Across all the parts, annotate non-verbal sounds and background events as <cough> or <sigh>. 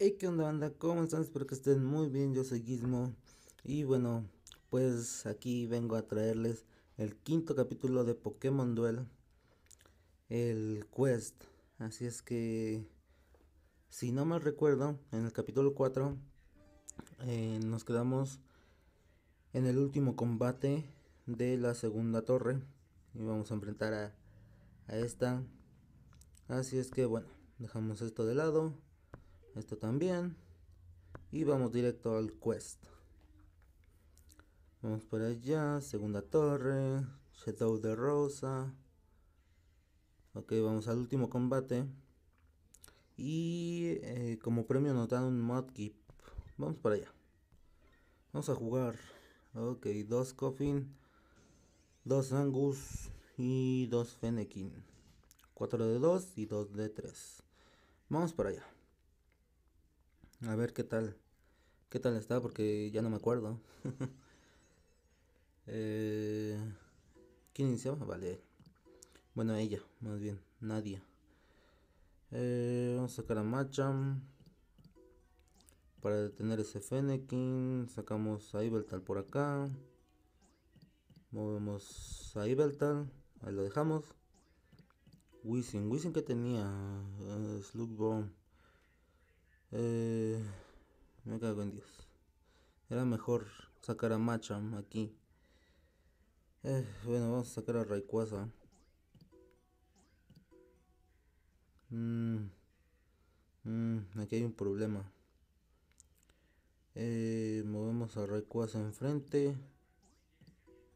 Hey, ¿qué onda, banda? ¿Cómo están? Espero que estén muy bien. Yo soy Gizmo. Y bueno, pues aquí vengo a traerles el quinto capítulo de Pokémon Duel, el Quest. Así es que, si no mal recuerdo, en el capítulo 4 eh, nos quedamos en el último combate de la segunda torre. Y vamos a enfrentar a, a esta. Así es que, bueno, dejamos esto de lado esto también. Y vamos directo al quest. Vamos para allá. Segunda torre. Shadow de Rosa. Ok, vamos al último combate. Y eh, como premio nos dan un modkip. Vamos para allá. Vamos a jugar. Ok, dos Coffin. Dos Angus. Y dos Fennekin. Cuatro de dos y dos de tres Vamos para allá. A ver qué tal. ¿Qué tal está? Porque ya no me acuerdo. <laughs> Eh, ¿Quién inició? Vale. Bueno, ella, más bien. nadie. Eh, vamos a sacar a Macham. Para detener ese Fennekin. Sacamos a Ibeltal por acá. Movemos a Ibeltal. Ahí lo dejamos. Wisin. Wisin que tenía. Eh, Slugbomb eh, me cago en Dios. Era mejor sacar a Macham aquí. Eh, bueno, vamos a sacar a Rayquaza. Mm, mm, aquí hay un problema. Eh, movemos a Rayquaza enfrente.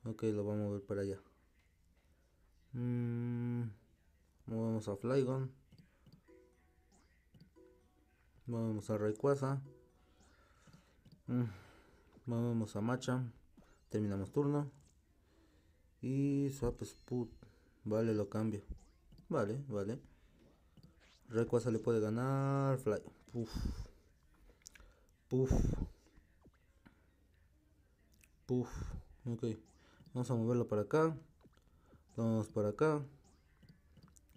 Ok, lo vamos a mover para allá. Mm, movemos a Flygon. Vamos a Rayquaza. Mm. Vamos a Macha. Terminamos turno. Y Swap pues, Sput. Vale, lo cambio. Vale, vale. Rayquaza le puede ganar. Fly. Puf. Puf. Puf. Ok. Vamos a moverlo para acá. Vamos para acá.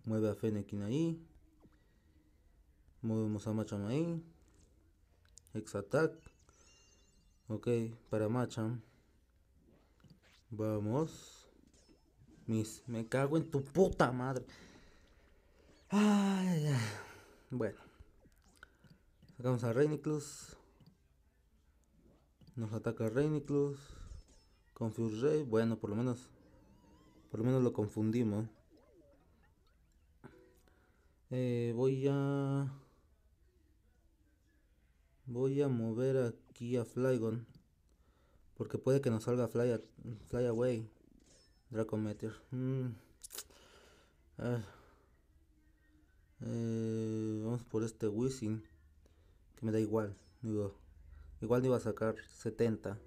Mueve a Fennekin ahí movemos a Macham ahí, Ex-Attack. ok, para Macham. vamos, mis, me cago en tu puta madre, ay, bueno, sacamos a Reyniclus, nos ataca Reyniclus, Confuse Ray, bueno, por lo menos, por lo menos lo confundimos, eh, voy a Voy a mover aquí a Flygon. Porque puede que nos salga Fly, Away. Dracometer. Mm. Ah. Eh, vamos por este Wizzing. Que me da igual. igual no iba a sacar 70.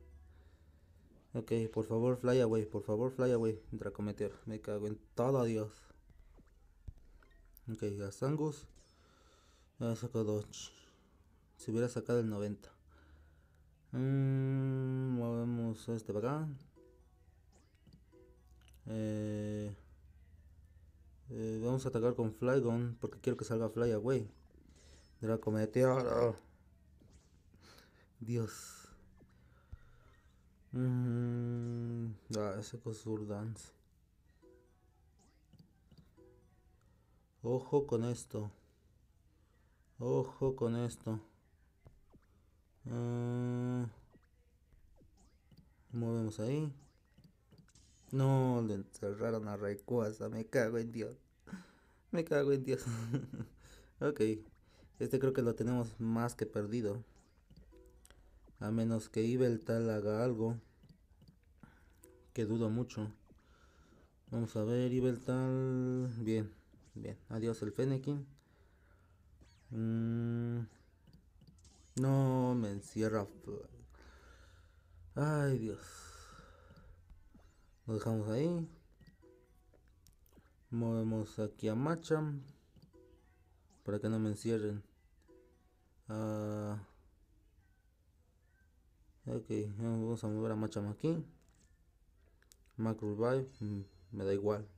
Ok, por favor Fly Away. Por favor Fly Away. Dracometer. Me cago en todo Dios. Ok, Gasangus. a saco dos. Si hubiera sacado el 90. Vamos mm, movemos este para acá. Eh, eh, vamos a atacar con Flygon porque quiero que salga Flyaway Away. Draco Meteoro. Dios. Mm, ah, ese con Dance. Ojo con esto. Ojo con esto. Ah, movemos ahí. No, le encerraron a Rayquaza. Me cago en Dios. Me cago en Dios. <laughs> ok. Este creo que lo tenemos más que perdido. A menos que Ibel haga algo. Que dudo mucho. Vamos a ver, Ibel Bien, bien. Adiós el Fennekin. Mmm no, me encierra. Ay, Dios. Lo dejamos ahí. Movemos aquí a Macham. Para que no me encierren. Ah, ok, vamos a mover a Macham aquí. Macro Revive, mm, me da igual.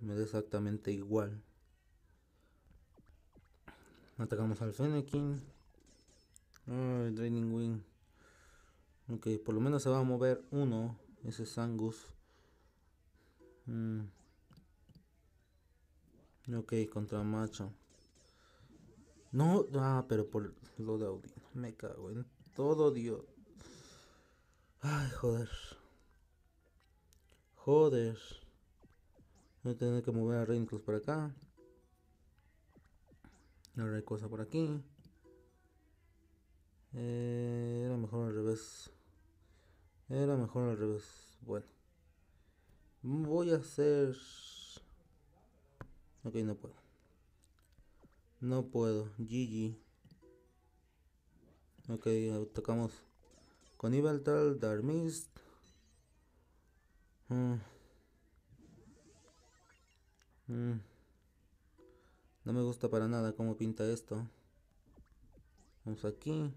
Me da exactamente igual. Atacamos al Fennekin. Ay, Draining Wing. Ok, por lo menos se va a mover uno. Ese Sangus. Mm. Ok, contra Macho. No, ah, pero por lo de Audino. Me cago en todo Dios. Ay, joder. Joder. Voy a tener que mover a Reynolds para acá. Ahora hay cosa por aquí. Eh, era mejor al revés. Era mejor al revés. Bueno. Voy a hacer... Ok, no puedo. No puedo. GG. Ok, tocamos con Ibaltal, Darmist. Mm. Mm. No me gusta para nada cómo pinta esto. Vamos aquí.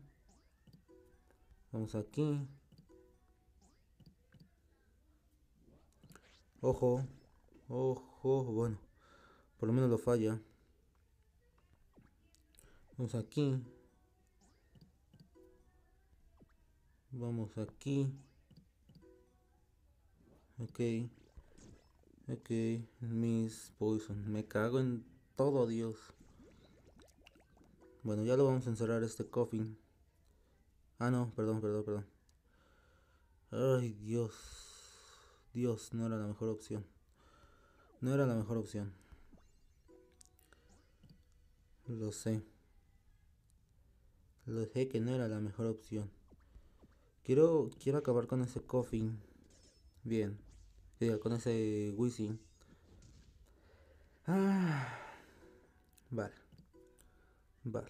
Vamos aquí. Ojo. Ojo. Bueno. Por lo menos lo falla. Vamos aquí. Vamos aquí. Ok. Ok. Miss Poison. Me cago en todo Dios. Bueno, ya lo vamos a encerrar este coffin. Ah, no, perdón, perdón, perdón. Ay, Dios. Dios, no era la mejor opción. No era la mejor opción. Lo sé. Lo sé que no era la mejor opción. Quiero, quiero acabar con ese coffin. Bien. con ese wishing Ah. Vale. Vale.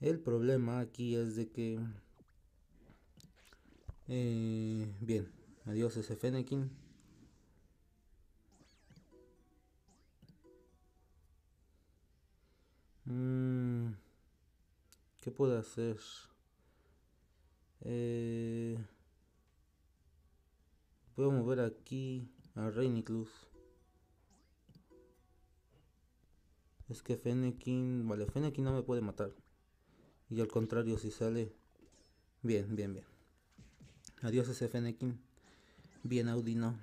El problema aquí es de que... Eh, bien. Adiós ese Fennekin. Mm, ¿Qué puedo hacer? Eh, puedo mover aquí a Reyniclus. Es que Fennekin... Vale, Fennekin no me puede matar. Y al contrario, si sale... Bien, bien, bien. Adiós ese Fennekin. Bien, Audino.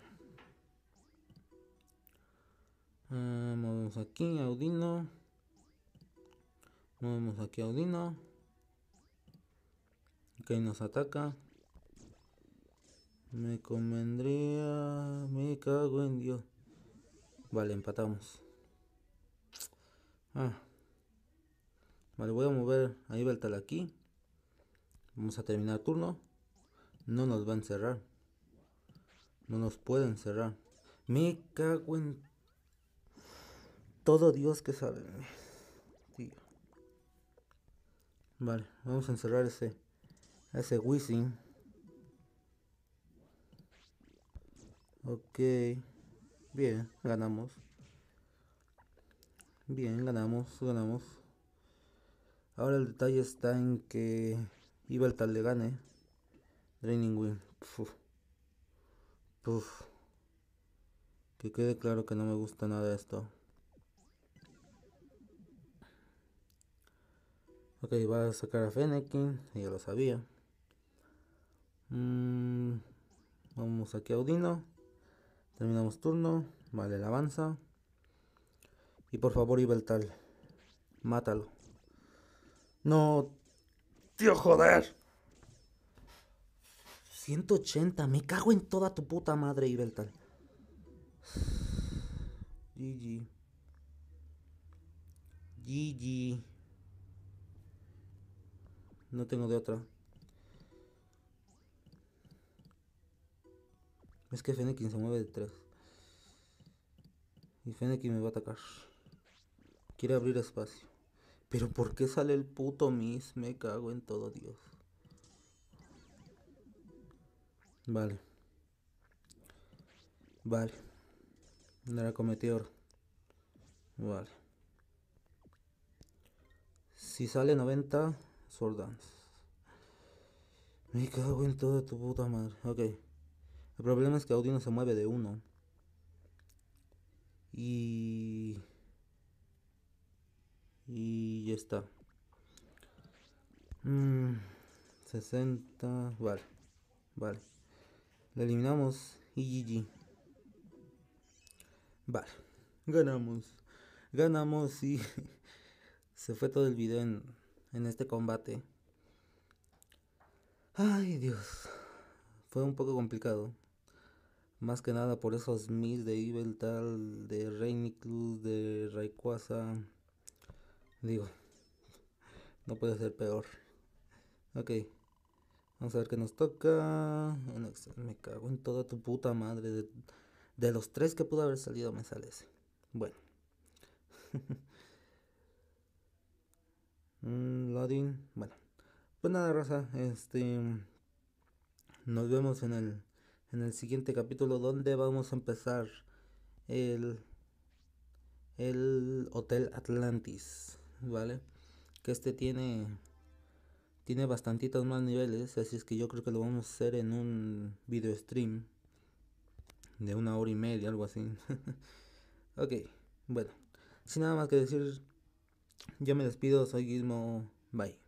Vamos aquí, Audino. Vamos aquí, Audino. Ok, nos ataca. Me convendría... Me cago en Dios. Vale, empatamos. Ah, vale, voy a mover a Ibeltal aquí. Vamos a terminar turno. No nos va a encerrar. No nos puede encerrar. Me cago en todo Dios que sabe. Vale, vamos a encerrar ese ese Wizzing. Ok. Bien, ganamos. Bien, ganamos, ganamos. Ahora el detalle está en que iba tal le gane. Draining Wind. Que quede claro que no me gusta nada esto. Ok, va a sacar a Fennekin, ya lo sabía. Mm, vamos aquí a Odino. Terminamos turno. Vale, la avanza. Y por favor, Ibeltal, mátalo. No, tío, joder. 180, me cago en toda tu puta madre, Ibeltal. GG. GG. No tengo de otra. Es que Fennekin se mueve de 3. Y Fennekin me va a atacar. Quiere abrir espacio. Pero ¿por qué sale el puto Miss? Me cago en todo Dios. Vale. Vale. era Meteor. Vale. Si sale 90, Dance. Me cago en todo tu puta madre. Ok. El problema es que Audi no se mueve de uno. Y y ya está. Mmm. 60, vale, vale. Le eliminamos y GG. Vale, ganamos. Ganamos y <laughs> se fue todo el video en, este combate. Ay Dios, fue un poco complicado. Más que nada por esos Miss de Evil Tal, de Reiniclus, de Rayquaza, Digo, no puede ser peor. Ok. Vamos a ver qué nos toca. Me cago en toda tu puta madre. De, los tres que pudo haber salido me sale ese. Bueno. <laughs> Mm, bueno. Pues nada, raza. Este. Nos vemos en el, en el siguiente capítulo donde vamos a empezar el, el Hotel Atlantis. ¿vale? Que este tiene tiene bastantitos más niveles, así es que yo creo que lo vamos a hacer en un video stream de una hora y media, algo así. <laughs> ok, bueno, sin nada más que decir, yo me despido, soy Gizmo, bye.